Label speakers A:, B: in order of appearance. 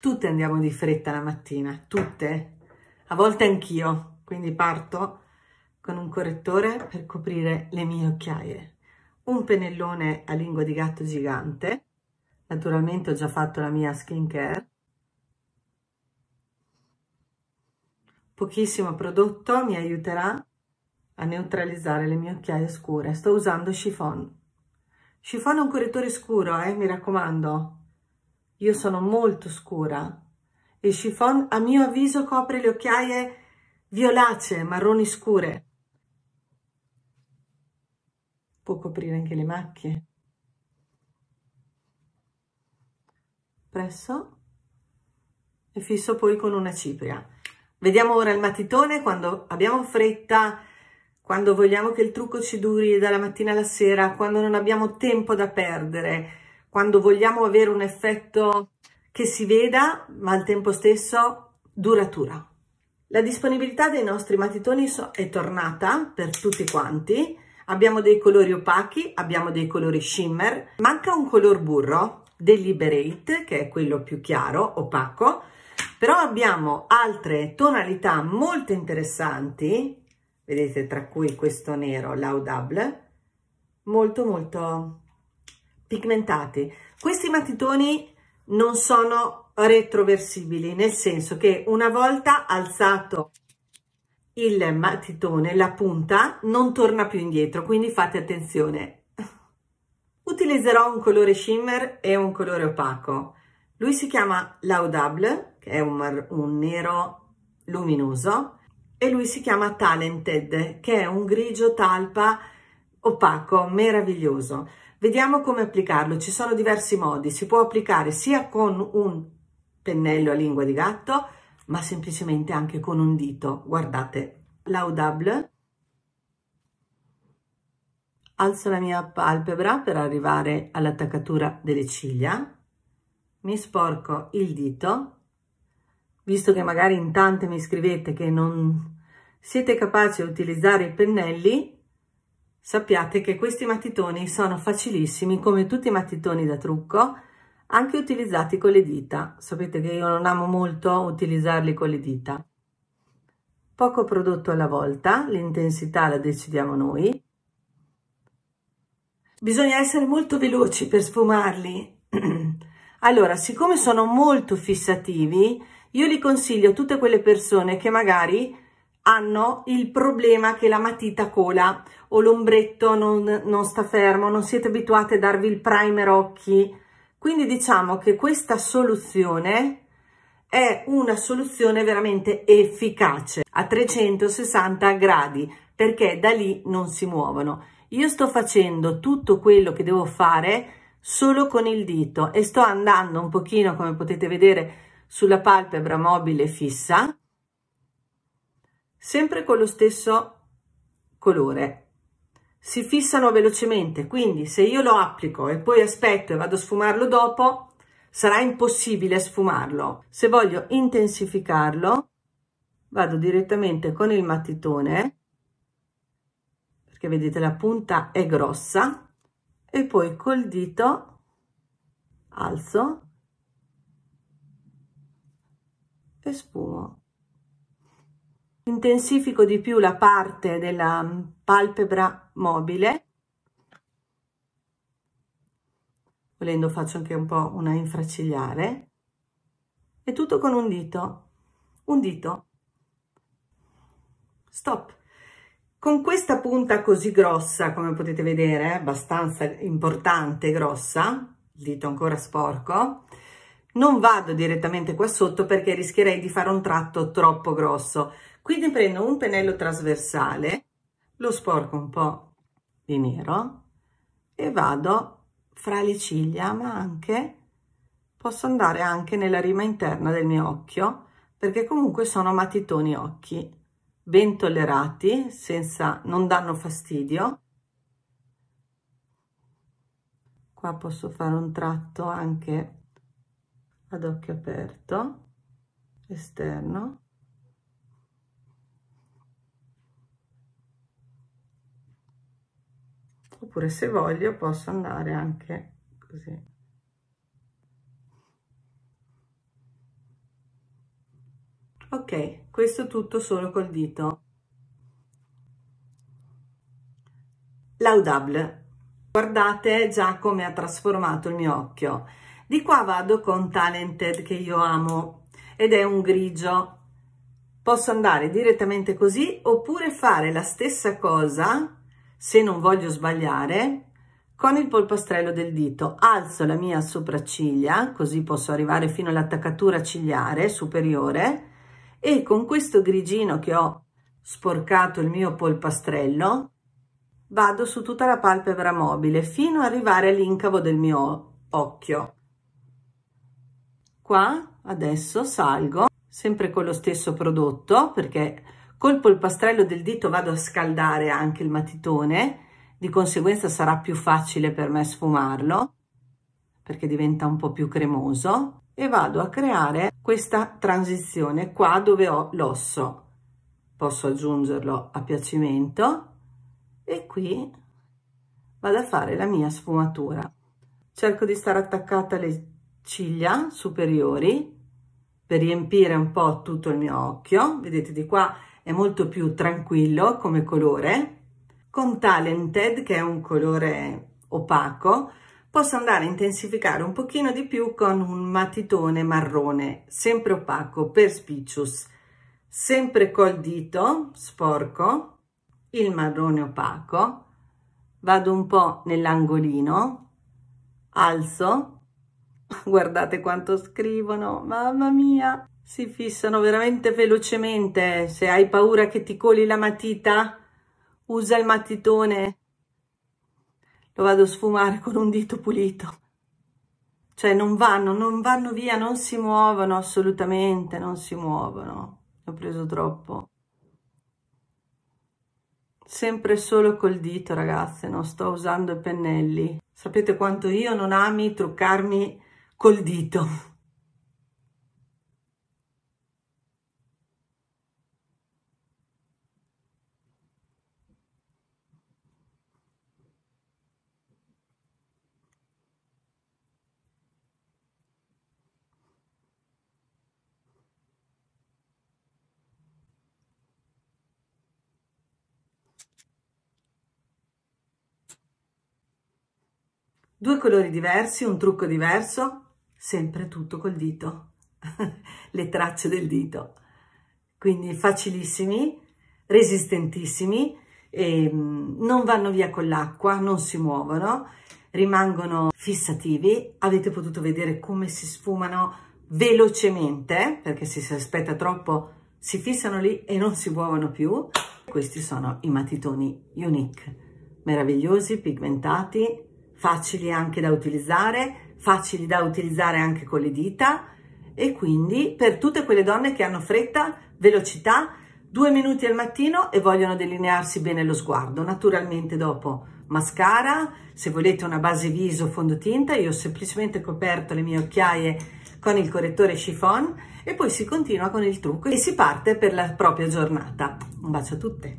A: Tutte andiamo di fretta la mattina, tutte. A volte anch'io, quindi parto con un correttore per coprire le mie occhiaie. Un pennellone a lingua di gatto gigante. Naturalmente ho già fatto la mia skin care, Pochissimo prodotto mi aiuterà a neutralizzare le mie occhiaie scure. Sto usando chiffon. Chiffon è un correttore scuro, eh, mi raccomando. Io sono molto scura. Il chiffon, a mio avviso, copre le occhiaie violacee, marroni scure. Può coprire anche le macchie. Presso e fisso poi con una cipria. Vediamo ora il matitone quando abbiamo fretta, quando vogliamo che il trucco ci duri dalla mattina alla sera, quando non abbiamo tempo da perdere quando vogliamo avere un effetto che si veda ma al tempo stesso duratura. La disponibilità dei nostri matitoni è tornata per tutti quanti, abbiamo dei colori opachi, abbiamo dei colori shimmer, manca un color burro, Deliberate, che è quello più chiaro, opaco, però abbiamo altre tonalità molto interessanti, vedete tra cui questo nero, Laudable, molto molto pigmentati. Questi matitoni non sono retroversibili, nel senso che una volta alzato il matitone, la punta, non torna più indietro, quindi fate attenzione. Utilizzerò un colore shimmer e un colore opaco. Lui si chiama Laudable, che è un, un nero luminoso, e lui si chiama Talented, che è un grigio talpa opaco, meraviglioso. Vediamo come applicarlo, ci sono diversi modi, si può applicare sia con un pennello a lingua di gatto, ma semplicemente anche con un dito, guardate, laudable, alzo la mia palpebra per arrivare all'attaccatura delle ciglia, mi sporco il dito, visto che magari in tante mi scrivete che non siete capaci di utilizzare i pennelli, sappiate che questi mattitoni sono facilissimi come tutti i mattitoni da trucco anche utilizzati con le dita sapete che io non amo molto utilizzarli con le dita poco prodotto alla volta l'intensità la decidiamo noi bisogna essere molto veloci per sfumarli allora siccome sono molto fissativi io li consiglio a tutte quelle persone che magari hanno il problema che la matita cola o l'ombretto non, non sta fermo, non siete abituati a darvi il primer occhi. Quindi diciamo che questa soluzione è una soluzione veramente efficace a 360 gradi perché da lì non si muovono. Io sto facendo tutto quello che devo fare solo con il dito e sto andando un pochino come potete vedere sulla palpebra mobile fissa sempre con lo stesso colore. Si fissano velocemente, quindi se io lo applico e poi aspetto e vado a sfumarlo dopo, sarà impossibile sfumarlo. Se voglio intensificarlo, vado direttamente con il matitone, perché vedete la punta è grossa, e poi col dito alzo e sfumo intensifico di più la parte della mm, palpebra mobile volendo faccio anche un po' una infracigliare e tutto con un dito un dito stop con questa punta così grossa come potete vedere abbastanza importante grossa il dito ancora sporco non vado direttamente qua sotto perché rischierei di fare un tratto troppo grosso quindi prendo un pennello trasversale, lo sporco un po' di nero e vado fra le ciglia, ma anche posso andare anche nella rima interna del mio occhio, perché comunque sono matitoni occhi, ben tollerati, senza, non danno fastidio. Qua posso fare un tratto anche ad occhio aperto, esterno. oppure se voglio posso andare anche così. Ok, questo tutto solo col dito. Laudable. Guardate già come ha trasformato il mio occhio. Di qua vado con Talented che io amo ed è un grigio. Posso andare direttamente così oppure fare la stessa cosa se non voglio sbagliare, con il polpastrello del dito alzo la mia sopracciglia, così posso arrivare fino all'attaccatura cigliare superiore e con questo grigino che ho sporcato il mio polpastrello vado su tutta la palpebra mobile fino ad arrivare all'incavo del mio occhio. Qua adesso salgo sempre con lo stesso prodotto perché Col polpastrello del dito vado a scaldare anche il matitone, di conseguenza sarà più facile per me sfumarlo perché diventa un po' più cremoso e vado a creare questa transizione qua dove ho l'osso. Posso aggiungerlo a piacimento e qui vado a fare la mia sfumatura. Cerco di stare attaccata alle ciglia superiori per riempire un po' tutto il mio occhio. Vedete di qua è molto più tranquillo come colore. Con Talented, che è un colore opaco, posso andare a intensificare un pochino di più con un matitone marrone, sempre opaco, per perspicious, sempre col dito sporco, il marrone opaco, vado un po' nell'angolino, alzo, Guardate quanto scrivono, mamma mia! Si fissano veramente velocemente. Se hai paura che ti coli la matita, usa il matitone. Lo vado a sfumare con un dito pulito. Cioè non vanno, non vanno via, non si muovono assolutamente, non si muovono. Ho preso troppo. Sempre solo col dito, ragazze, non sto usando i pennelli. Sapete quanto io non ami truccarmi col dito. due colori diversi, un trucco diverso sempre tutto col dito, le tracce del dito. Quindi facilissimi, resistentissimi, mm, non vanno via con l'acqua, non si muovono, rimangono fissativi. Avete potuto vedere come si sfumano velocemente, perché se si aspetta troppo si fissano lì e non si muovono più. Questi sono i matitoni Unique, meravigliosi, pigmentati, facili anche da utilizzare, facili da utilizzare anche con le dita e quindi per tutte quelle donne che hanno fretta, velocità, due minuti al mattino e vogliono delinearsi bene lo sguardo. Naturalmente dopo mascara, se volete una base viso fondotinta, io ho semplicemente coperto le mie occhiaie con il correttore chiffon e poi si continua con il trucco e si parte per la propria giornata. Un bacio a tutte!